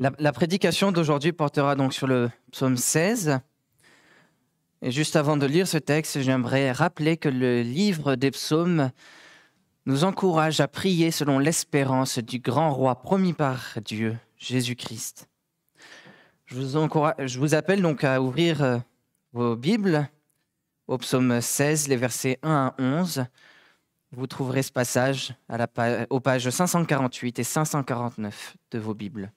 La, prédication d'aujourd'hui portera donc sur le psaume 16. Et juste avant de lire ce texte, j'aimerais rappeler que le livre des psaumes nous encourage à prier selon l'espérance du grand roi promis par Dieu, Jésus-Christ. je vous appelle donc à ouvrir euh, vos Bibles au psaume 16, les versets 1 à 11. Vous trouverez ce passage à la aux pages 548 et 549 de vos Bibles.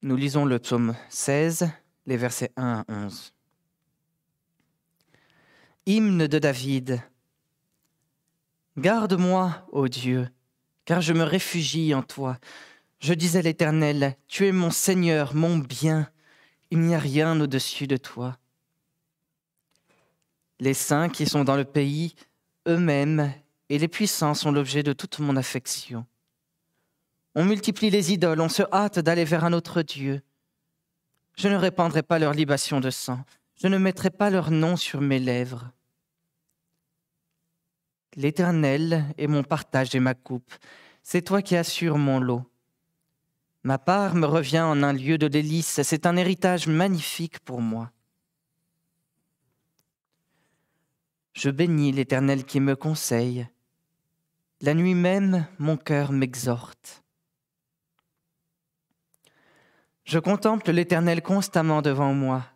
Nous lisons le psaume 16, les versets 1 à 11. Hymne de David. Garde-moi, ô Dieu, car je me réfugie en toi. Je disais l'Éternel, tu es mon Seigneur, mon bien. Il n'y a rien au-dessus de toi. Les saints qui sont dans le pays, eux-mêmes et les puissants sont l'objet de toute mon affection. On multiplie les idoles, on se hâte d'aller vers un autre Dieu. Je ne répandrai pas leur libation de sang, je ne mettrai pas leur nom sur mes lèvres. L'Éternel est mon partage et ma coupe, c'est toi qui assures mon lot. Ma part me revient en un lieu de délice, c'est un héritage magnifique pour moi. Je bénis l'Éternel qui me conseille. La nuit même, mon cœur m'exhorte. Je contemple l'Éternel constamment devant moi.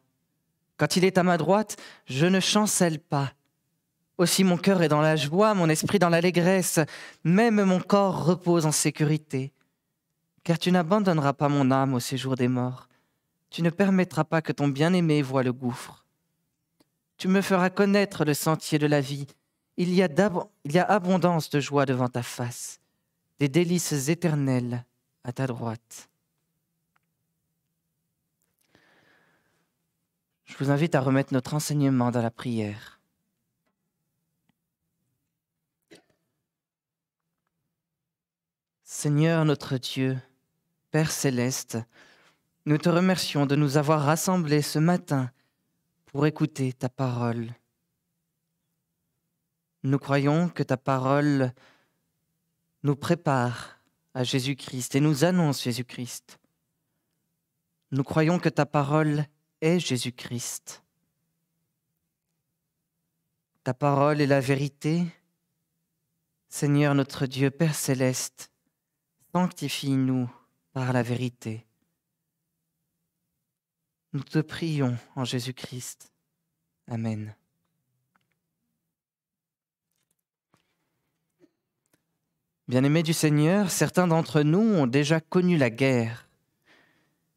Quand il est à ma droite, je ne chancelle pas. Aussi mon cœur est dans la joie, mon esprit dans l'allégresse, même mon corps repose en sécurité, car tu n'abandonneras pas mon âme au séjour des morts, tu ne permettras pas que ton bien-aimé voie le gouffre. Tu me feras connaître le sentier de la vie, il y a, il y a abondance de joie devant ta face, des délices éternelles à ta droite. Je vous invite à remettre notre enseignement dans la prière. Seigneur notre Dieu, Père céleste, nous te remercions de nous avoir rassemblés ce matin pour écouter ta parole. Nous croyons que ta parole nous prépare à Jésus-Christ et nous annonce Jésus-Christ. Nous croyons que ta parole est Jésus-Christ. Ta parole est la vérité. Seigneur notre Dieu, Père céleste, sanctifie-nous par la vérité. Nous te prions en Jésus-Christ. Amen. Bien-aimés du Seigneur, certains d'entre nous ont déjà connu la guerre.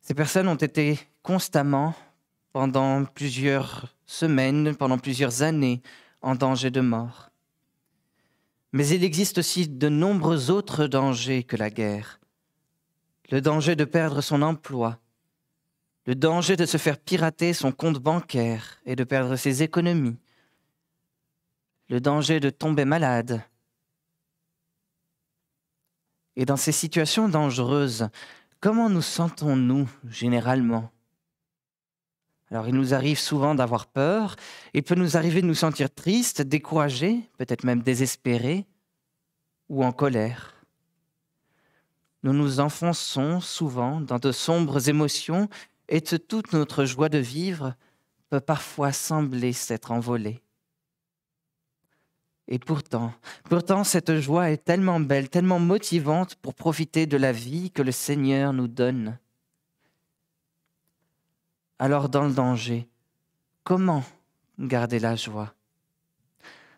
Ces personnes ont été constamment, pendant plusieurs semaines, pendant plusieurs années, en danger de mort. Mais il existe aussi de nombreux autres dangers que la guerre le danger de perdre son emploi, le danger de se faire pirater son compte bancaire et de perdre ses économies, le danger de tomber malade. Et dans ces situations dangereuses, comment nous sentons-nous généralement Alors il nous arrive souvent d'avoir peur, il peut nous arriver de nous sentir tristes, découragés, peut-être même désespérés ou en colère nous nous enfonçons souvent dans de sombres émotions et toute notre joie de vivre peut parfois sembler s'être envolée. Et pourtant, pourtant cette joie est tellement belle, tellement motivante pour profiter de la vie que le Seigneur nous donne. Alors dans le danger, comment garder la joie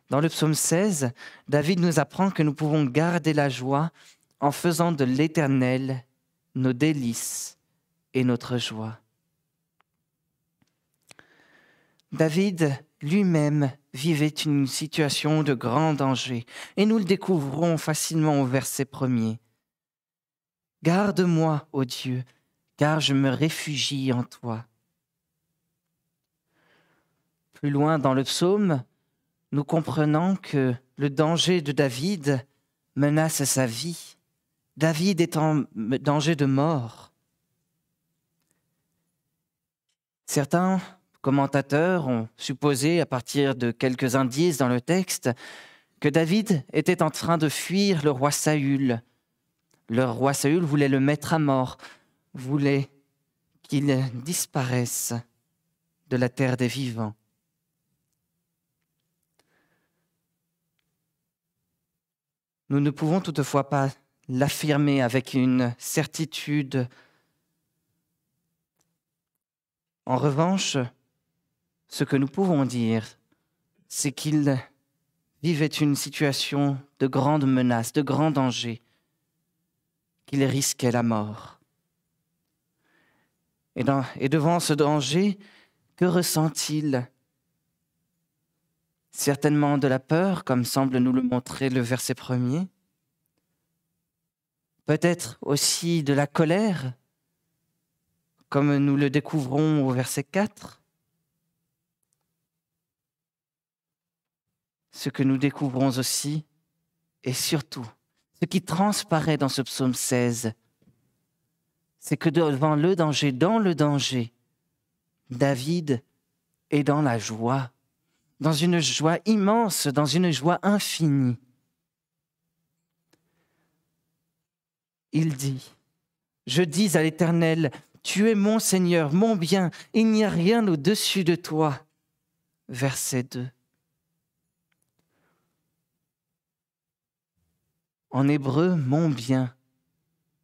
Dans le psaume 16, David nous apprend que nous pouvons garder la joie en faisant de l'Éternel nos délices et notre joie. David lui-même vivait une situation de grand danger, et nous le découvrons facilement au verset premier. Garde-moi, ô Dieu, car je me réfugie en toi. Plus loin dans le psaume, nous comprenons que le danger de David menace sa vie. David est en danger de mort. Certains commentateurs ont supposé, à partir de quelques indices dans le texte, que David était en train de fuir le roi Saül. Le roi Saül voulait le mettre à mort, voulait qu'il disparaisse de la terre des vivants. Nous ne pouvons toutefois pas l'affirmer avec une certitude. En revanche, ce que nous pouvons dire, c'est qu'il vivait une situation de grande menace, de grand danger, qu'il risquait la mort. Et, et devant ce danger, que ressent-il Certainement de la peur, comme semble nous le montrer le verset premier, peut-être aussi de la colère, comme nous le découvrons au verset 4. Ce que nous découvrons aussi, et surtout, ce qui transparaît dans ce psaume 16, c'est que devant le danger, dans le danger, David est dans la joie, dans une joie immense, dans une joie infinie. il dit, je dis à l'Éternel, tu es mon Seigneur, mon bien, il n'y a rien au-dessus de toi. Verset 2. En hébreu, mon bien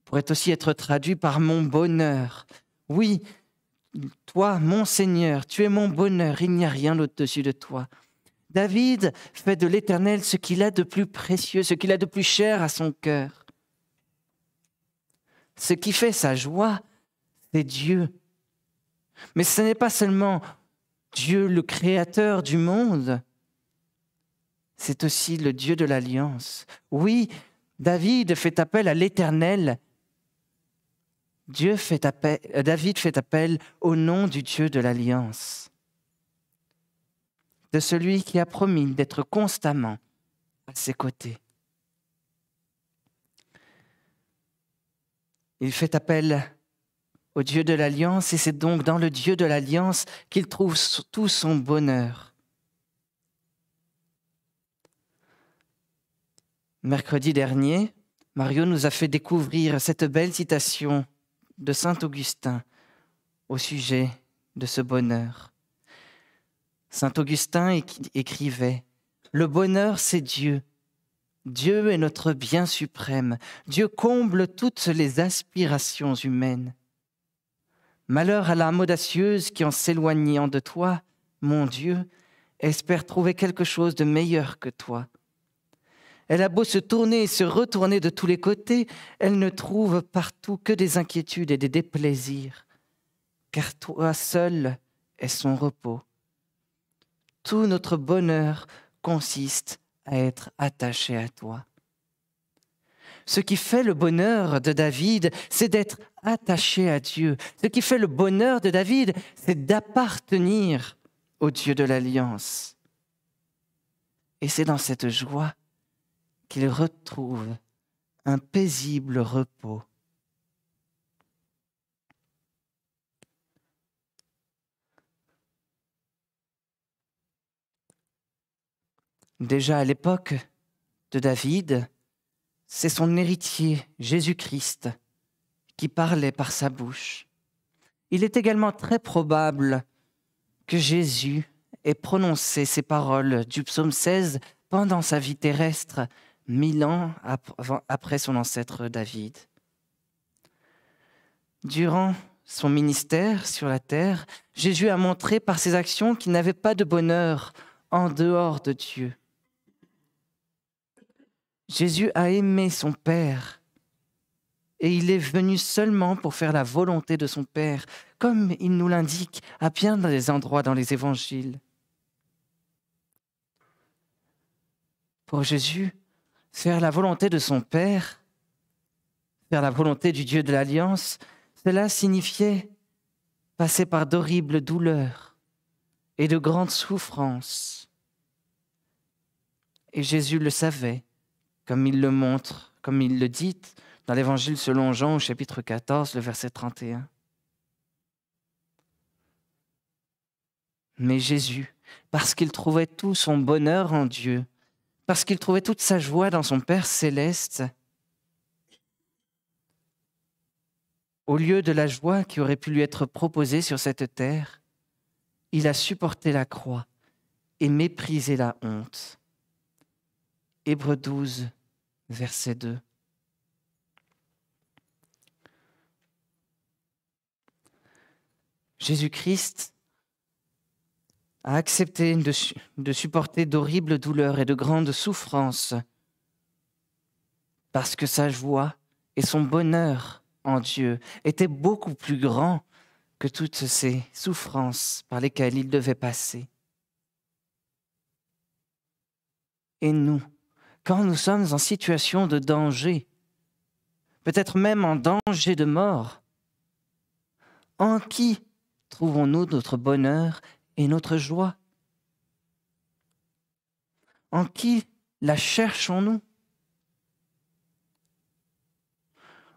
pourrait aussi être traduit par mon bonheur. Oui, toi, mon Seigneur, tu es mon bonheur, il n'y a rien au-dessus de toi. David fait de l'Éternel ce qu'il a de plus précieux, ce qu'il a de plus cher à son cœur. Ce qui fait sa joie, c'est Dieu. Mais ce n'est pas seulement Dieu le créateur du monde, c'est aussi le Dieu de l'alliance. Oui, David fait appel à l'Éternel. Euh, David fait appel au nom du Dieu de l'alliance, de celui qui a promis d'être constamment à ses côtés. Il fait appel au Dieu de l'Alliance et c'est donc dans le Dieu de l'Alliance qu'il trouve tout son bonheur. Mercredi dernier, Mario nous a fait découvrir cette belle citation de Saint Augustin au sujet de ce bonheur. Saint Augustin écrivait ⁇ Le bonheur, c'est Dieu, Dieu est notre bien suprême. Dieu comble toutes les aspirations humaines. Malheur à l'âme audacieuse qui, en s'éloignant de toi, mon Dieu, espère trouver quelque chose de meilleur que toi. Elle a beau se tourner et se retourner de tous les côtés, elle ne trouve partout que des inquiétudes et des déplaisirs, car toi seul est son repos. Tout notre bonheur consiste à être attaché à toi. Ce qui fait le bonheur de David, c'est d'être attaché à Dieu. Ce qui fait le bonheur de David, c'est d'appartenir au Dieu de l'Alliance. Et c'est dans cette joie qu'il retrouve un paisible repos déjà à l'époque de David, c'est son héritier, Jésus-Christ, qui parlait par sa bouche. Il est également très probable que Jésus ait prononcé ces paroles du psaume 16 pendant sa vie terrestre, mille ans après son ancêtre David. Durant son ministère sur la terre, Jésus a montré par ses actions qu'il n'avait pas de bonheur en dehors de Dieu. Jésus a aimé son Père et il est venu seulement pour faire la volonté de son Père, comme il nous l'indique à bien des endroits dans les évangiles. Pour Jésus, faire la volonté de son Père, faire la volonté du Dieu de l'Alliance, cela signifiait passer par d'horribles douleurs et de grandes souffrances. Et Jésus le savait comme il le montre, comme il le dit dans l'Évangile selon Jean au chapitre 14, le verset 31. Mais Jésus, parce qu'il trouvait tout son bonheur en Dieu, parce qu'il trouvait toute sa joie dans son Père céleste, au lieu de la joie qui aurait pu lui être proposée sur cette terre, il a supporté la croix et méprisé la honte. Hébreux 12, verset 2. Jésus-Christ a accepté de supporter d'horribles douleurs et de grandes souffrances parce que sa joie et son bonheur en Dieu étaient beaucoup plus grands que toutes ces souffrances par lesquelles il devait passer. Et nous, quand nous sommes en situation de danger, peut-être même en danger de mort. En qui trouvons-nous notre bonheur et notre joie En qui la cherchons-nous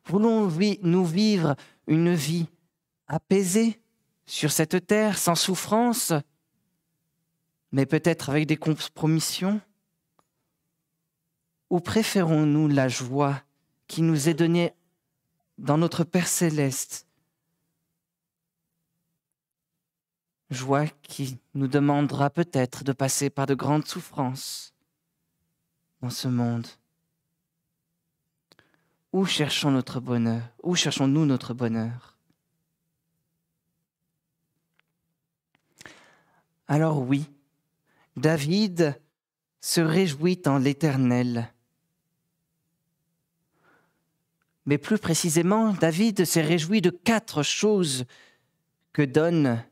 Voulons-nous vivre une vie apaisée sur cette terre, sans souffrance, mais peut-être avec des compromissions ou préférons-nous la joie qui nous est donnée dans notre Père céleste Joie qui nous demandera peut-être de passer par de grandes souffrances dans ce monde. Où cherchons notre bonheur Où cherchons-nous notre bonheur Alors oui, David se réjouit en l'Éternel. Mais plus précisément, David s'est réjoui de quatre choses que donne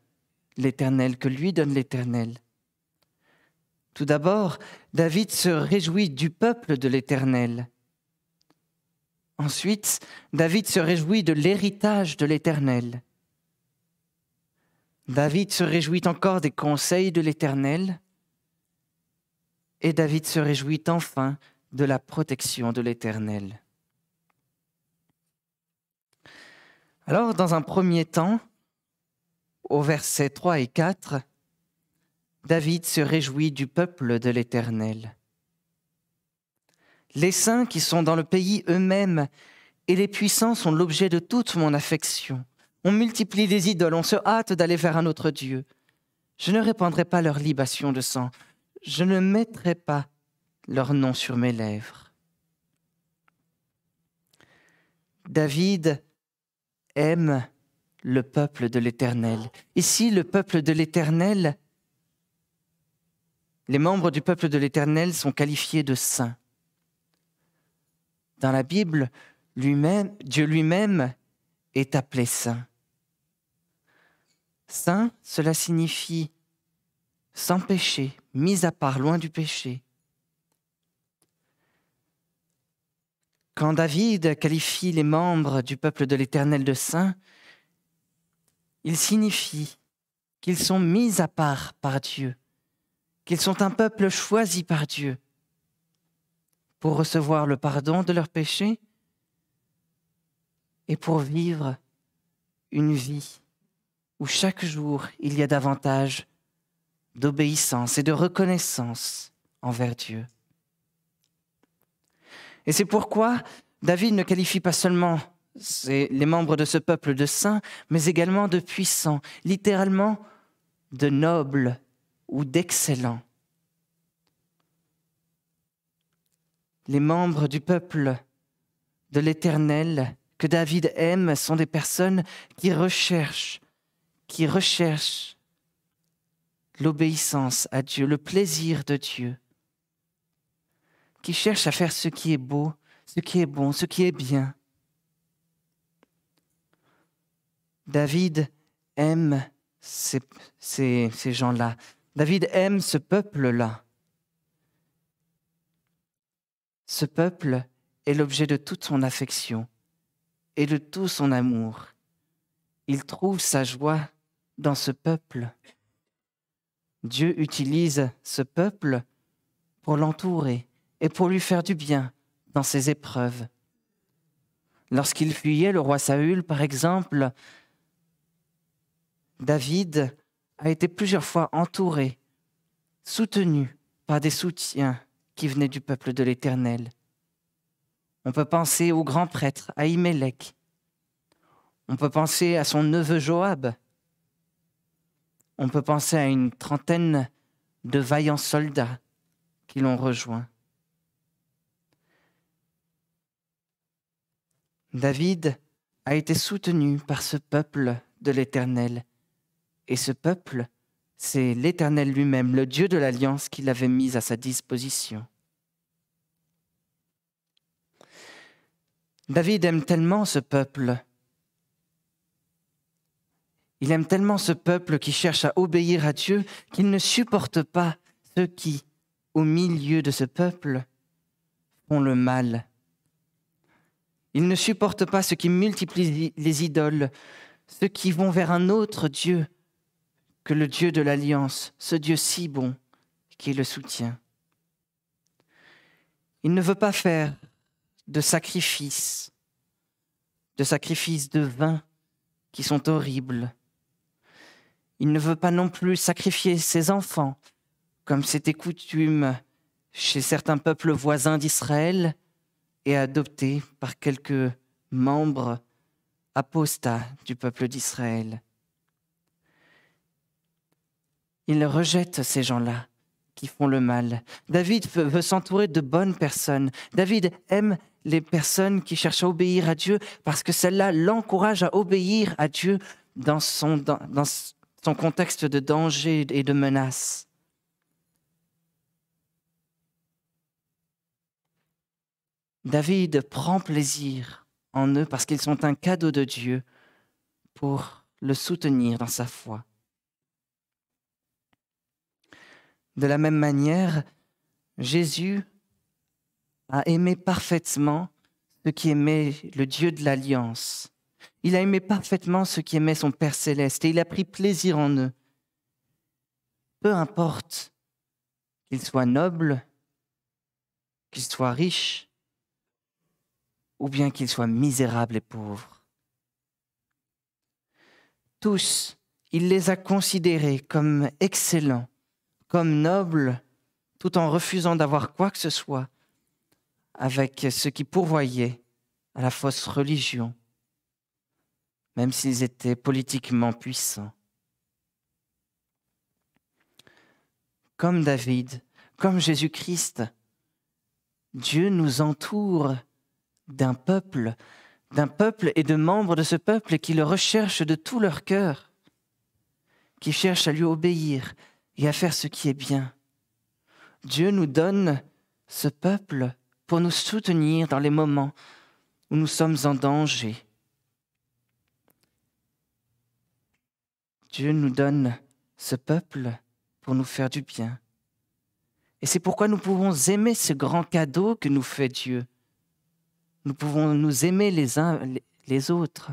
l'Éternel, que lui donne l'Éternel. Tout d'abord, David se réjouit du peuple de l'Éternel. Ensuite, David se réjouit de l'héritage de l'Éternel. David se réjouit encore des conseils de l'Éternel. Et David se réjouit enfin de la protection de l'Éternel. Alors, dans un premier temps, au verset 3 et 4, David se réjouit du peuple de l'Éternel. Les saints qui sont dans le pays eux-mêmes et les puissants sont l'objet de toute mon affection. On multiplie les idoles, on se hâte d'aller vers un autre Dieu. Je ne répandrai pas leur libation de sang, je ne mettrai pas leur nom sur mes lèvres. David aime le peuple de l'Éternel. Ici, le peuple de l'Éternel, les membres du peuple de l'Éternel sont qualifiés de saints. Dans la Bible, lui Dieu lui-même est appelé saint. Saint, cela signifie sans péché, mis à part, loin du péché. Quand David qualifie les membres du peuple de l'Éternel de saints, il signifie qu'ils sont mis à part par Dieu, qu'ils sont un peuple choisi par Dieu pour recevoir le pardon de leurs péchés et pour vivre une vie où chaque jour il y a davantage d'obéissance et de reconnaissance envers Dieu. Et c'est pourquoi David ne qualifie pas seulement les membres de ce peuple de saints, mais également de puissants, littéralement de nobles ou d'excellents. Les membres du peuple de l'Éternel que David aime sont des personnes qui recherchent, qui recherchent l'obéissance à Dieu, le plaisir de Dieu qui cherche à faire ce qui est beau, ce qui est bon, ce qui est bien. David aime ces, ces gens-là. David aime ce peuple-là. Ce peuple est l'objet de toute son affection et de tout son amour. Il trouve sa joie dans ce peuple. Dieu utilise ce peuple pour l'entourer, et pour lui faire du bien dans ses épreuves. Lorsqu'il fuyait le roi Saül, par exemple, David a été plusieurs fois entouré, soutenu par des soutiens qui venaient du peuple de l'Éternel. On peut penser au grand prêtre, à On peut penser à son neveu Joab. On peut penser à une trentaine de vaillants soldats qui l'ont rejoint. David a été soutenu par ce peuple de l'Éternel. Et ce peuple, c'est l'Éternel lui-même, le Dieu de l'Alliance, qu'il avait mis à sa disposition. David aime tellement ce peuple. Il aime tellement ce peuple qui cherche à obéir à Dieu qu'il ne supporte pas ceux qui, au milieu de ce peuple, font le mal il ne supporte pas ceux qui multiplient les idoles, ceux qui vont vers un autre Dieu que le Dieu de l'Alliance, ce Dieu si bon qui le soutient. Il ne veut pas faire de sacrifices, de sacrifices de vin qui sont horribles. Il ne veut pas non plus sacrifier ses enfants, comme c'était coutume chez certains peuples voisins d'Israël, et adopté par quelques membres apostats du peuple d'Israël. Il rejette ces gens-là qui font le mal. David veut s'entourer de bonnes personnes. David aime les personnes qui cherchent à obéir à Dieu parce que celles-là l'encouragent à obéir à Dieu dans son, dans, dans son contexte de danger et de menace. David prend plaisir en eux parce qu'ils sont un cadeau de Dieu pour le soutenir dans sa foi. De la même manière, Jésus a aimé parfaitement ceux qui aimait le Dieu de l'Alliance. Il a aimé parfaitement ceux qui aimait son Père céleste et il a pris plaisir en eux. Peu importe qu'ils soient nobles, qu'ils soient riches, ou bien qu'ils soient misérables et pauvres. Tous, il les a considérés comme excellents, comme nobles, tout en refusant d'avoir quoi que ce soit avec ceux qui pourvoyaient à la fausse religion, même s'ils étaient politiquement puissants. Comme David, comme Jésus-Christ, Dieu nous entoure d'un peuple, d'un peuple et de membres de ce peuple qui le recherchent de tout leur cœur, qui cherchent à lui obéir et à faire ce qui est bien. Dieu nous donne ce peuple pour nous soutenir dans les moments où nous sommes en danger. Dieu nous donne ce peuple pour nous faire du bien. Et c'est pourquoi nous pouvons aimer ce grand cadeau que nous fait Dieu. Nous pouvons nous aimer les uns les autres.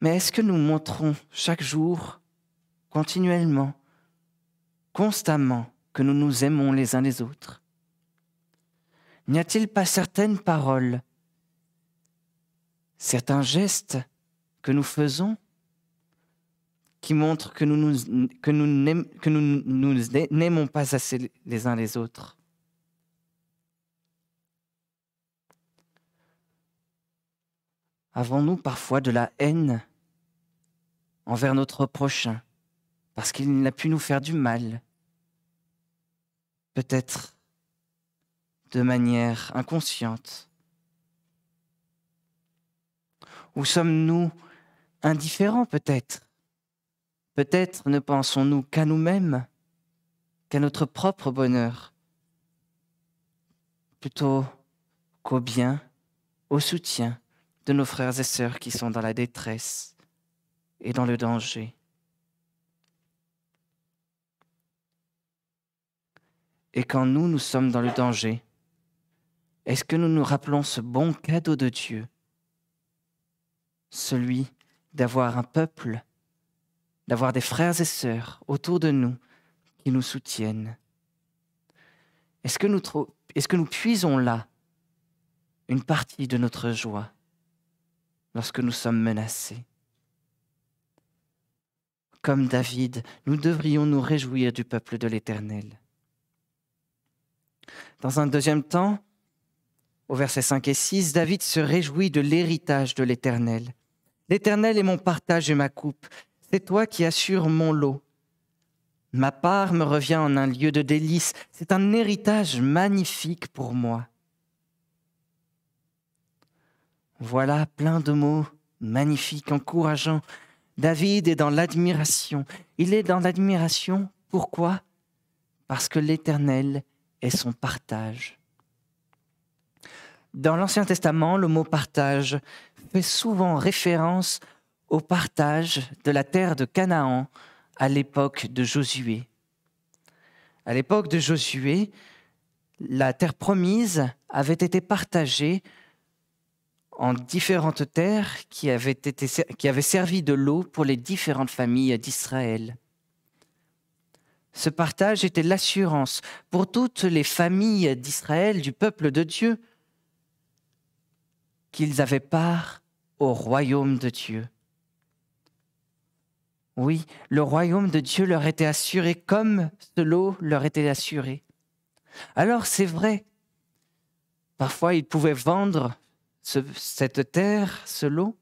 Mais est-ce que nous montrons chaque jour, continuellement, constamment, que nous nous aimons les uns les autres N'y a-t-il pas certaines paroles, certains gestes que nous faisons qui montrent que nous, nous, que nous n'aimons pas assez les uns les autres Avons-nous parfois de la haine envers notre prochain parce qu'il n'a pu nous faire du mal Peut-être de manière inconsciente Ou sommes-nous indifférents peut-être Peut-être ne pensons-nous qu'à nous-mêmes, qu'à notre propre bonheur, plutôt qu'au bien, au soutien de nos frères et sœurs qui sont dans la détresse et dans le danger. Et quand nous, nous sommes dans le danger, est-ce que nous nous rappelons ce bon cadeau de Dieu, celui d'avoir un peuple, d'avoir des frères et sœurs autour de nous qui nous soutiennent Est-ce que, est que nous puisons là une partie de notre joie lorsque nous sommes menacés. Comme David, nous devrions nous réjouir du peuple de l'Éternel. Dans un deuxième temps, au verset 5 et 6, David se réjouit de l'héritage de l'Éternel. L'Éternel est mon partage et ma coupe, c'est toi qui assures mon lot. Ma part me revient en un lieu de délice, c'est un héritage magnifique pour moi. Voilà plein de mots magnifiques, encourageants. David est dans l'admiration. Il est dans l'admiration. Pourquoi Parce que l'Éternel est son partage. Dans l'Ancien Testament, le mot partage fait souvent référence au partage de la terre de Canaan à l'époque de Josué. À l'époque de Josué, la terre promise avait été partagée en différentes terres qui avaient, été, qui avaient servi de l'eau pour les différentes familles d'Israël. Ce partage était l'assurance pour toutes les familles d'Israël, du peuple de Dieu, qu'ils avaient part au royaume de Dieu. Oui, le royaume de Dieu leur était assuré comme ce lot leur était assuré. Alors c'est vrai, parfois ils pouvaient vendre cette terre, ce lot.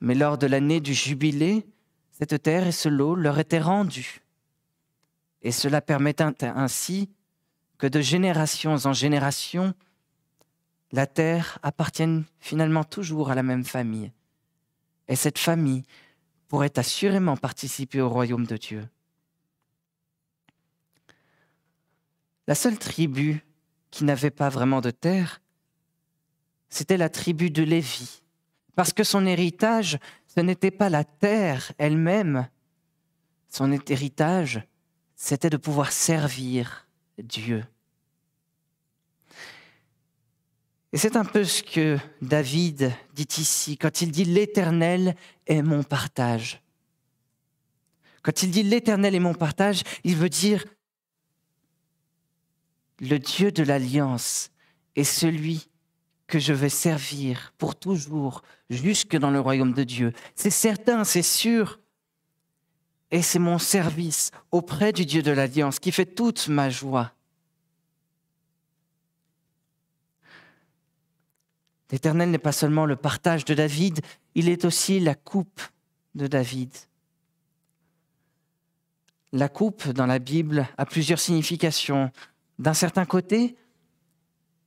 Mais lors de l'année du jubilé, cette terre et ce lot leur étaient rendus. Et cela permettait ainsi que de génération en génération, la terre appartienne finalement toujours à la même famille. Et cette famille pourrait assurément participer au royaume de Dieu. La seule tribu qui n'avait pas vraiment de terre c'était la tribu de Lévi. Parce que son héritage, ce n'était pas la terre elle-même. Son héritage, c'était de pouvoir servir Dieu. Et c'est un peu ce que David dit ici quand il dit L'Éternel est mon partage. Quand il dit L'Éternel est mon partage, il veut dire le Dieu de l'alliance est celui que je vais servir pour toujours, jusque dans le royaume de Dieu. C'est certain, c'est sûr. Et c'est mon service auprès du Dieu de l'Alliance qui fait toute ma joie. L'Éternel n'est pas seulement le partage de David, il est aussi la coupe de David. La coupe dans la Bible a plusieurs significations. D'un certain côté,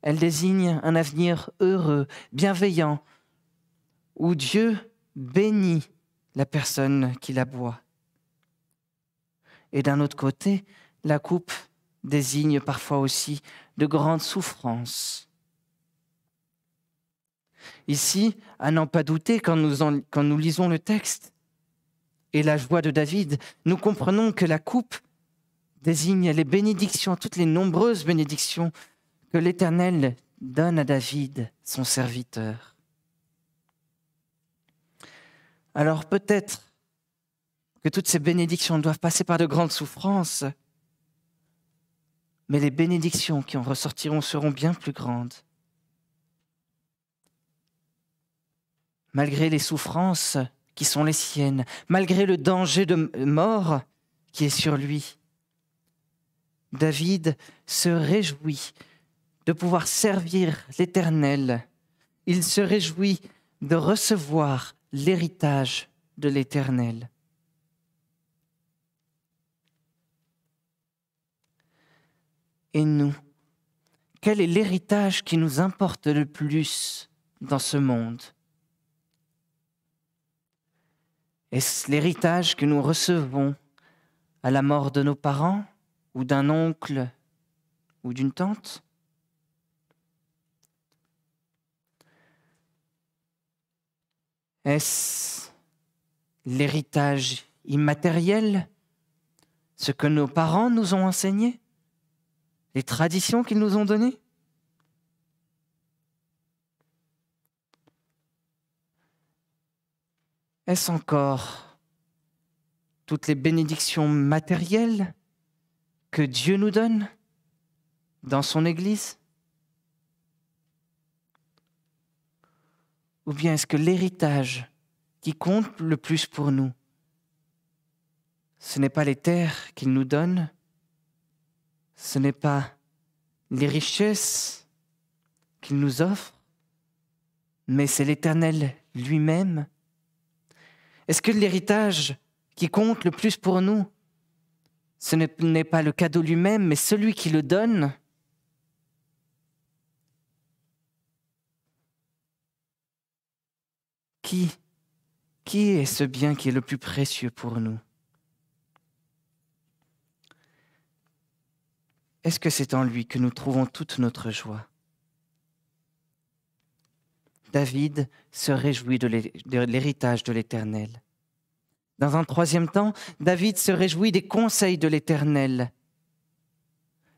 elle désigne un avenir heureux, bienveillant, où Dieu bénit la personne qui la boit. Et d'un autre côté, la coupe désigne parfois aussi de grandes souffrances. Ici, à n'en pas douter quand nous, quand nous lisons le texte et la joie de David, nous comprenons que la coupe désigne les bénédictions, toutes les nombreuses bénédictions que l'Éternel donne à David, son serviteur. Alors peut-être que toutes ces bénédictions doivent passer par de grandes souffrances, mais les bénédictions qui en ressortiront seront bien plus grandes. Malgré les souffrances qui sont les siennes, malgré le danger de mort qui est sur lui, David se réjouit de pouvoir servir l'Éternel. Il se réjouit de recevoir l'héritage de l'Éternel. Et nous, quel est l'héritage qui nous importe le plus dans ce monde Est-ce l'héritage que nous recevons à la mort de nos parents ou d'un oncle ou d'une tante Est-ce l'héritage immatériel Ce que nos parents nous ont enseigné Les traditions qu'ils nous ont données Est-ce encore toutes les bénédictions matérielles que Dieu nous donne dans son Église Ou bien est-ce que l'héritage qui compte le plus pour nous, ce n'est pas les terres qu'il nous donne, ce n'est pas les richesses qu'il nous offre, mais c'est l'Éternel lui-même Est-ce que l'héritage qui compte le plus pour nous, ce n'est pas le cadeau lui-même, mais celui qui le donne Qui Qui est ce bien qui est le plus précieux pour nous Est-ce que c'est en lui que nous trouvons toute notre joie David se réjouit de l'héritage de l'Éternel. Dans un troisième temps, David se réjouit des conseils de l'Éternel.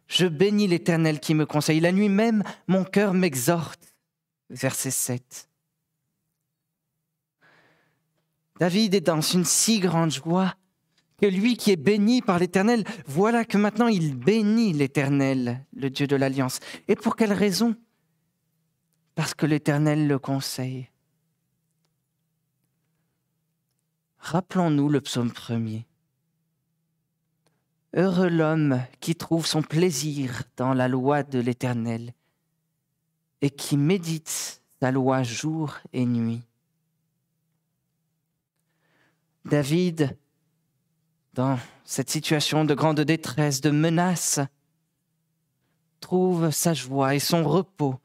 Je bénis l'Éternel qui me conseille. La nuit même, mon cœur m'exhorte. Verset 7. David est dans une si grande joie que lui qui est béni par l'Éternel, voilà que maintenant il bénit l'Éternel, le Dieu de l'Alliance. Et pour quelle raison Parce que l'Éternel le conseille. Rappelons-nous le psaume premier. Heureux l'homme qui trouve son plaisir dans la loi de l'Éternel et qui médite sa loi jour et nuit. David, dans cette situation de grande détresse, de menace, trouve sa joie et son repos,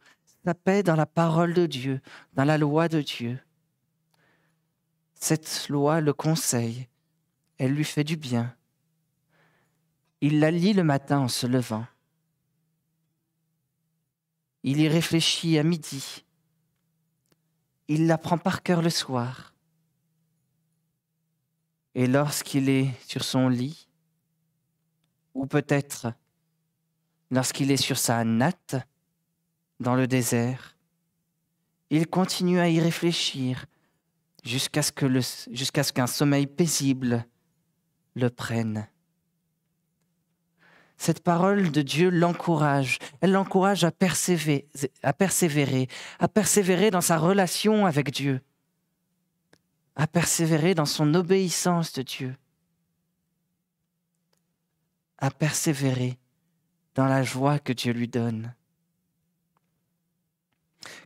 sa paix dans la parole de Dieu, dans la loi de Dieu. Cette loi le conseille, elle lui fait du bien. Il la lit le matin en se levant. Il y réfléchit à midi. Il la prend par cœur le soir. Et lorsqu'il est sur son lit, ou peut-être lorsqu'il est sur sa natte dans le désert, il continue à y réfléchir jusqu'à ce qu'un sommeil paisible le prenne. Cette parole de Dieu l'encourage. Elle l'encourage à persévérer, à persévérer dans sa relation avec Dieu à persévérer dans son obéissance de Dieu, à persévérer dans la joie que Dieu lui donne.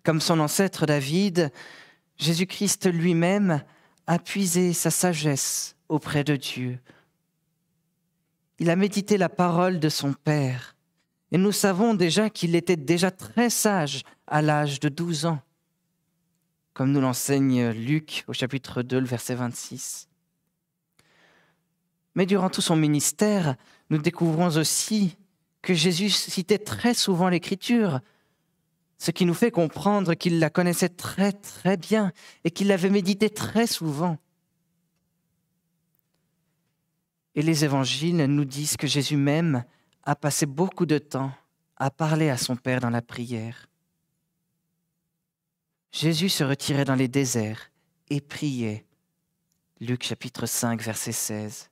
Comme son ancêtre David, Jésus-Christ lui-même a puisé sa sagesse auprès de Dieu. Il a médité la parole de son Père, et nous savons déjà qu'il était déjà très sage à l'âge de douze ans comme nous l'enseigne Luc au chapitre 2, le verset 26. Mais durant tout son ministère, nous découvrons aussi que Jésus citait très souvent l'Écriture, ce qui nous fait comprendre qu'il la connaissait très très bien et qu'il l'avait méditée très souvent. Et les évangiles nous disent que Jésus même a passé beaucoup de temps à parler à son Père dans la prière. Jésus se retirait dans les déserts et priait. Luc chapitre 5, verset 16.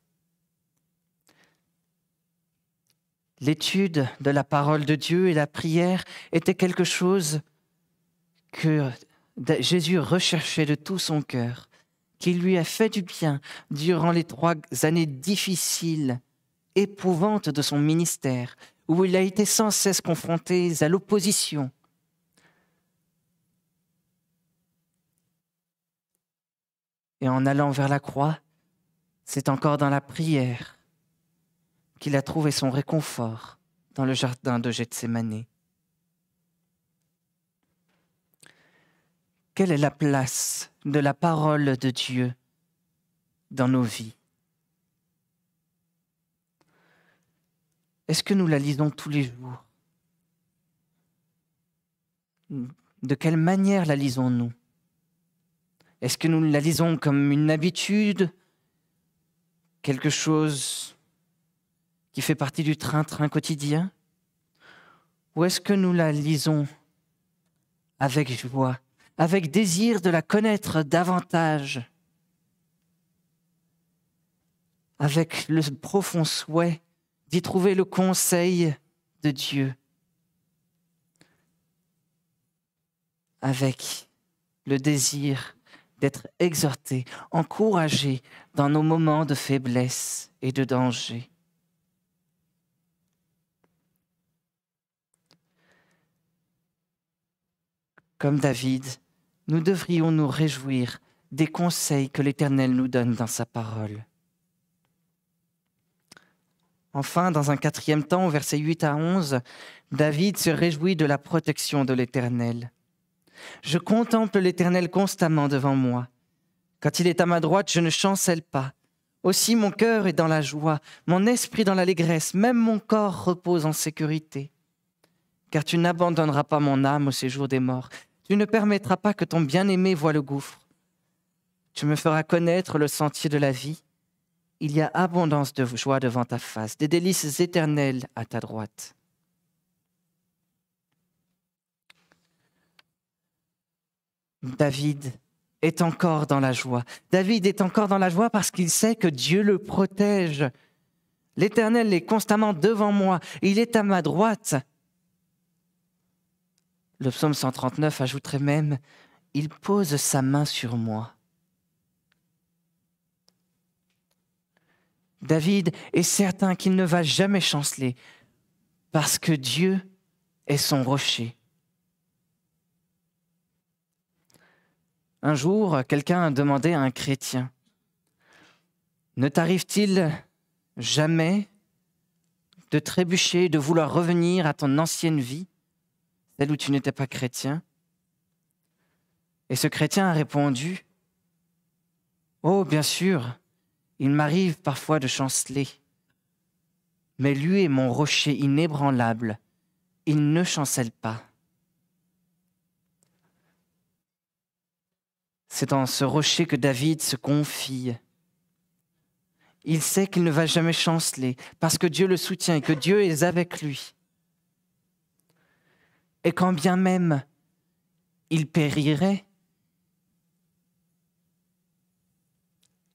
L'étude de la parole de Dieu et la prière était quelque chose que Jésus recherchait de tout son cœur, qui lui a fait du bien durant les trois années difficiles, épouvantes de son ministère, où il a été sans cesse confronté à l'opposition, et en allant vers la croix, c'est encore dans la prière qu'il a trouvé son réconfort dans le jardin de Gethsemane. Quelle est la place de la parole de Dieu dans nos vies Est-ce que nous la lisons tous les jours De quelle manière la lisons-nous est-ce que nous la lisons comme une habitude Quelque chose qui fait partie du train-train quotidien Ou est-ce que nous la lisons avec joie, avec désir de la connaître davantage, avec le profond souhait d'y trouver le conseil de Dieu, avec le désir d'être exhortés, encouragés dans nos moments de faiblesse et de danger. Comme David, nous devrions nous réjouir des conseils que l'Éternel nous donne dans sa parole. Enfin, dans un quatrième temps, verset 8 à 11, David se réjouit de la protection de l'Éternel. Je contemple l'Éternel constamment devant moi. Quand il est à ma droite, je ne chancelle pas. Aussi mon cœur est dans la joie, mon esprit dans l'allégresse, même mon corps repose en sécurité. Car tu n'abandonneras pas mon âme au séjour des morts, tu ne permettras pas que ton bien-aimé voie le gouffre. Tu me feras connaître le sentier de la vie. Il y a abondance de joie devant ta face, des délices éternelles à ta droite. David est encore dans la joie. David est encore dans la joie parce qu'il sait que Dieu le protège. L'Éternel est constamment devant moi, il est à ma droite. Le psaume 139 ajouterait même, Il pose sa main sur moi. David est certain qu'il ne va jamais chanceler parce que Dieu est son rocher Un jour, quelqu'un a demandé à un chrétien, ne t'arrive-t-il jamais de trébucher, de vouloir revenir à ton ancienne vie, celle où tu n'étais pas chrétien Et ce chrétien a répondu, Oh, bien sûr, il m'arrive parfois de chanceler, mais lui est mon rocher inébranlable, il ne chancelle pas. C'est en ce rocher que David se confie. Il sait qu'il ne va jamais chanceler parce que Dieu le soutient et que Dieu est avec lui. Et quand bien même il périrait,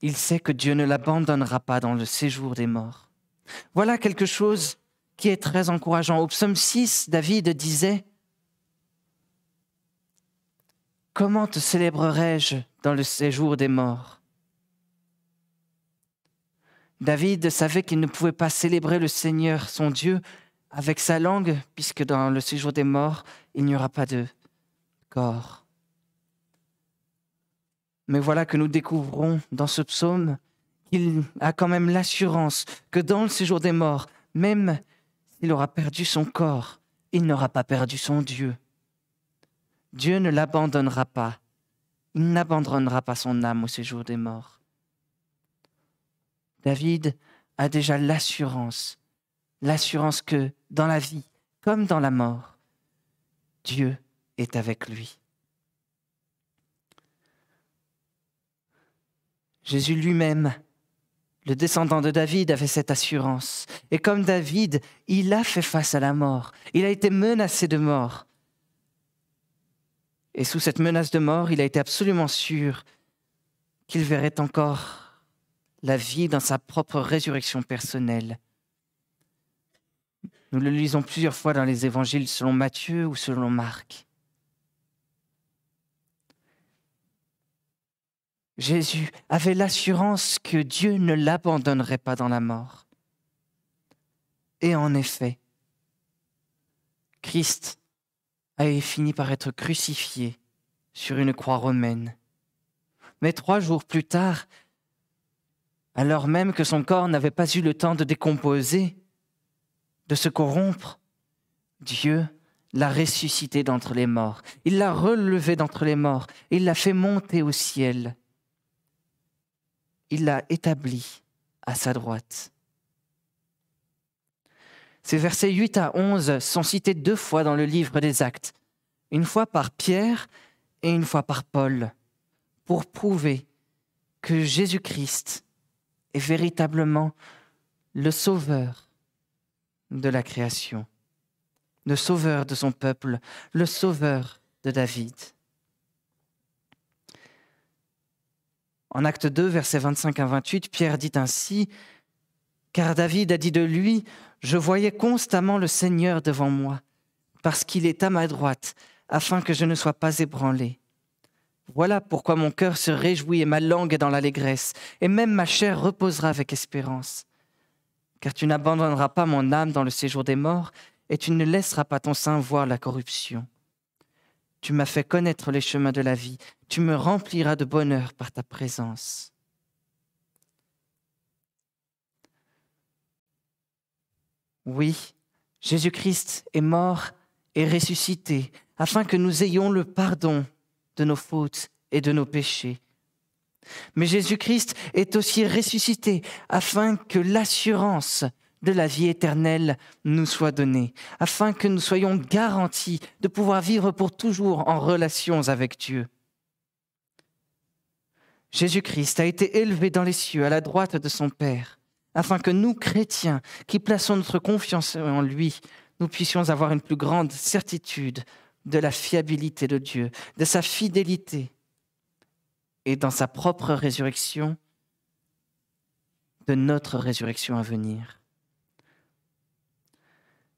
il sait que Dieu ne l'abandonnera pas dans le séjour des morts. Voilà quelque chose qui est très encourageant. Au psaume 6, David disait Comment te célébrerai-je dans le séjour des morts David savait qu'il ne pouvait pas célébrer le Seigneur, son Dieu, avec sa langue, puisque dans le séjour des morts, il n'y aura pas de corps. Mais voilà que nous découvrons dans ce psaume qu'il a quand même l'assurance que dans le séjour des morts, même s'il aura perdu son corps, il n'aura pas perdu son Dieu. Dieu ne l'abandonnera pas. Il n'abandonnera pas son âme au séjour des morts. David a déjà l'assurance, l'assurance que dans la vie comme dans la mort, Dieu est avec lui. Jésus lui-même, le descendant de David, avait cette assurance. Et comme David, il a fait face à la mort. Il a été menacé de mort. Et sous cette menace de mort, il a été absolument sûr qu'il verrait encore la vie dans sa propre résurrection personnelle. Nous le lisons plusieurs fois dans les évangiles selon Matthieu ou selon Marc. Jésus avait l'assurance que Dieu ne l'abandonnerait pas dans la mort. Et en effet, Christ avait fini par être crucifié sur une croix romaine. Mais trois jours plus tard, alors même que son corps n'avait pas eu le temps de décomposer, de se corrompre, Dieu l'a ressuscité d'entre les morts, il l'a relevé d'entre les morts, et il l'a fait monter au ciel, il l'a établi à sa droite. Ces versets 8 à 11 sont cités deux fois dans le livre des Actes, une fois par Pierre et une fois par Paul, pour prouver que Jésus-Christ est véritablement le sauveur de la création, le sauveur de son peuple, le sauveur de David. En acte 2, versets 25 à 28, Pierre dit ainsi, car David a dit de lui, Je voyais constamment le Seigneur devant moi, parce qu'il est à ma droite, afin que je ne sois pas ébranlé. Voilà pourquoi mon cœur se réjouit et ma langue est dans l'allégresse, et même ma chair reposera avec espérance. Car tu n'abandonneras pas mon âme dans le séjour des morts, et tu ne laisseras pas ton sein voir la corruption. Tu m'as fait connaître les chemins de la vie, tu me rempliras de bonheur par ta présence. Oui, Jésus-Christ est mort et ressuscité afin que nous ayons le pardon de nos fautes et de nos péchés. Mais Jésus-Christ est aussi ressuscité afin que l'assurance de la vie éternelle nous soit donnée, afin que nous soyons garantis de pouvoir vivre pour toujours en relations avec Dieu. Jésus-Christ a été élevé dans les cieux à la droite de son Père afin que nous, chrétiens, qui plaçons notre confiance en lui, nous puissions avoir une plus grande certitude de la fiabilité de Dieu, de sa fidélité et dans sa propre résurrection, de notre résurrection à venir.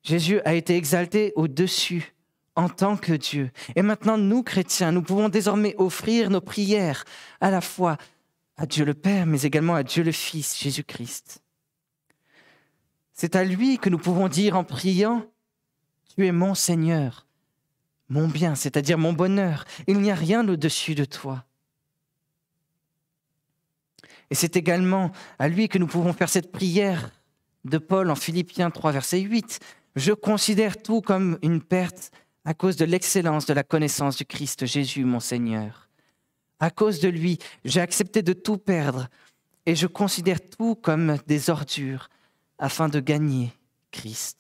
Jésus a été exalté au-dessus en tant que Dieu. Et maintenant, nous, chrétiens, nous pouvons désormais offrir nos prières à la fois à Dieu le Père, mais également à Dieu le Fils, Jésus-Christ. C'est à lui que nous pouvons dire en priant, Tu es mon Seigneur, mon bien, c'est-à-dire mon bonheur. Il n'y a rien au-dessus de toi. Et c'est également à lui que nous pouvons faire cette prière de Paul en Philippiens 3, verset 8. Je considère tout comme une perte à cause de l'excellence de la connaissance du Christ Jésus, mon Seigneur. À cause de lui, j'ai accepté de tout perdre et je considère tout comme des ordures afin de gagner Christ.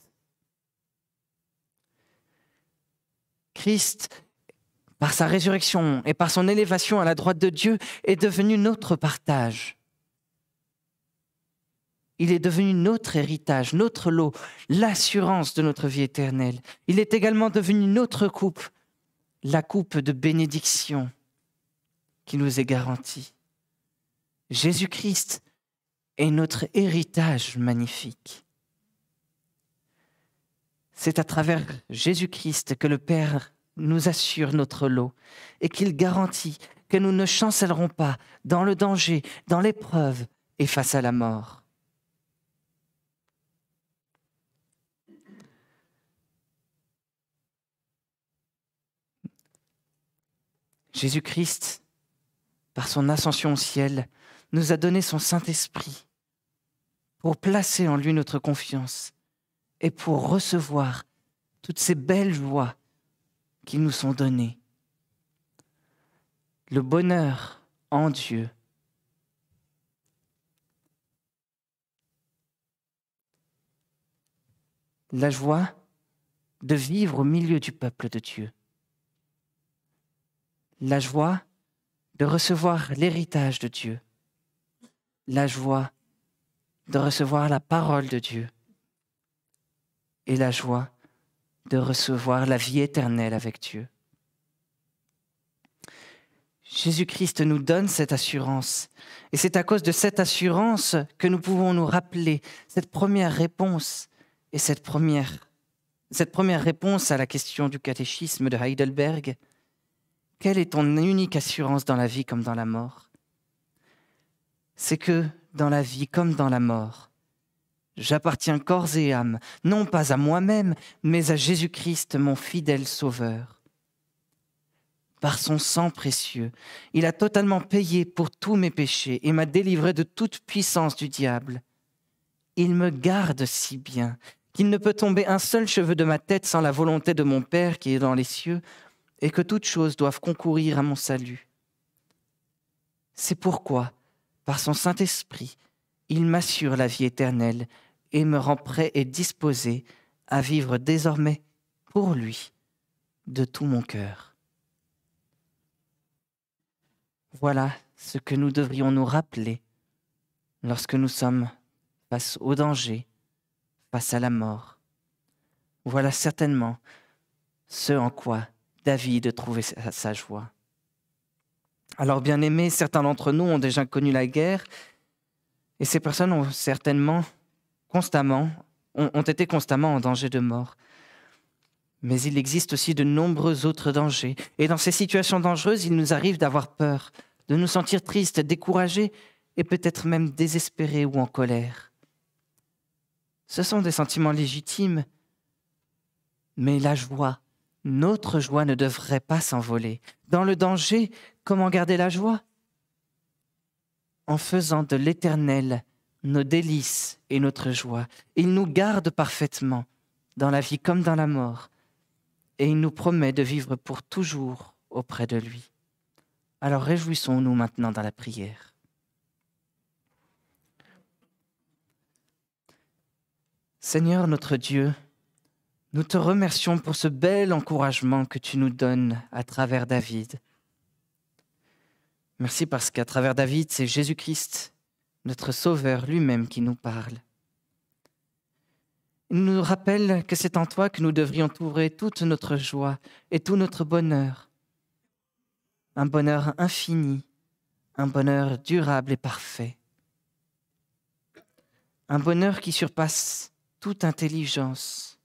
Christ, par sa résurrection et par son élévation à la droite de Dieu, est devenu notre partage. Il est devenu notre héritage, notre lot, l'assurance de notre vie éternelle. Il est également devenu notre coupe, la coupe de bénédiction qui nous est garantie. Jésus-Christ et notre héritage magnifique. C'est à travers Jésus-Christ que le Père nous assure notre lot et qu'il garantit que nous ne chancellerons pas dans le danger, dans l'épreuve et face à la mort. Jésus-Christ, par son ascension au ciel, nous a donné son Saint-Esprit pour placer en lui notre confiance et pour recevoir toutes ces belles joies qui nous sont données. Le bonheur en Dieu. La joie de vivre au milieu du peuple de Dieu. La joie de recevoir l'héritage de Dieu. La joie de recevoir la parole de Dieu et la joie de recevoir la vie éternelle avec Dieu. Jésus-Christ nous donne cette assurance. Et c'est à cause de cette assurance que nous pouvons nous rappeler cette première réponse et cette première, cette première réponse à la question du catéchisme de Heidelberg. Quelle est ton unique assurance dans la vie comme dans la mort C'est que dans la vie comme dans la mort. J'appartiens corps et âme, non pas à moi-même, mais à Jésus-Christ, mon fidèle Sauveur. Par son sang précieux, il a totalement payé pour tous mes péchés et m'a délivré de toute puissance du diable. Il me garde si bien qu'il ne peut tomber un seul cheveu de ma tête sans la volonté de mon Père qui est dans les cieux, et que toutes choses doivent concourir à mon salut. C'est pourquoi, par son Saint-Esprit, il m'assure la vie éternelle et me rend prêt et disposé à vivre désormais pour lui de tout mon cœur. Voilà ce que nous devrions nous rappeler lorsque nous sommes face au danger, face à la mort. Voilà certainement ce en quoi David trouvait sa joie. Alors bien aimés, certains d'entre nous ont déjà connu la guerre, et ces personnes ont certainement, constamment, ont, été constamment en danger de mort. Mais il existe aussi de nombreux autres dangers, et dans ces situations dangereuses, il nous arrive d'avoir peur, de nous sentir tristes, découragés, et peut-être même désespérés ou en colère. Ce sont des sentiments légitimes, mais la joie, notre joie ne devrait pas s'envoler. Dans le danger, Comment garder la joie En faisant de l'Éternel nos délices et notre joie. Il nous garde parfaitement, dans la vie comme dans la mort, et il nous promet de vivre pour toujours auprès de lui. Alors réjouissons-nous maintenant dans la prière. Seigneur notre Dieu, nous te remercions pour ce bel encouragement que tu nous donnes à travers David. Merci parce qu'à travers David, c'est Jésus-Christ, notre Sauveur lui-même, qui nous parle. Il nous rappelle que c'est en toi que nous devrions trouver toute notre joie et tout notre bonheur. Un bonheur infini, un bonheur durable et parfait. Un bonheur qui surpasse toute intelligence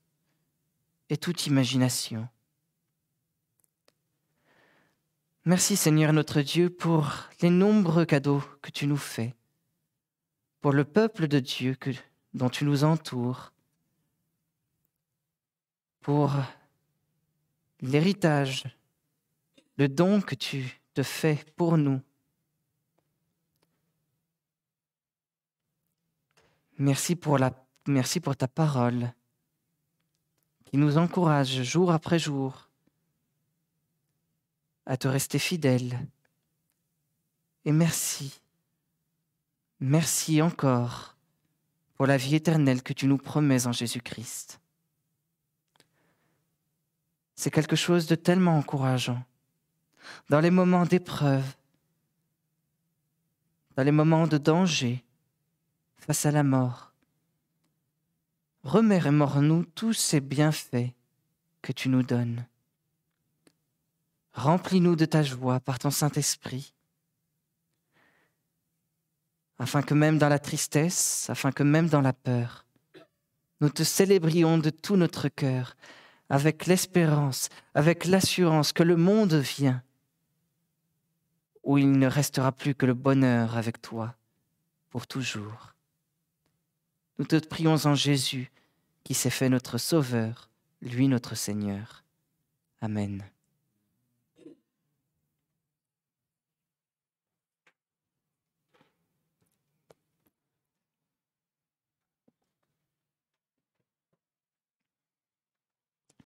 et toute imagination. Merci Seigneur notre Dieu pour les nombreux cadeaux que tu nous fais, pour le peuple de Dieu que, dont tu nous entoures, pour l'héritage, le don que tu te fais pour nous. Merci pour, la, merci pour ta parole qui nous encourage jour après jour à te rester fidèle. Et merci, merci encore pour la vie éternelle que tu nous promets en Jésus-Christ. C'est quelque chose de tellement encourageant. Dans les moments d'épreuve, dans les moments de danger, face à la mort, remémore-nous tous ces bienfaits que tu nous donnes. Remplis-nous de ta joie par ton Saint-Esprit, afin que même dans la tristesse, afin que même dans la peur, nous te célébrions de tout notre cœur, avec l'espérance, avec l'assurance que le monde vient, où il ne restera plus que le bonheur avec toi pour toujours. Nous te prions en Jésus, qui s'est fait notre Sauveur, lui notre Seigneur. Amen.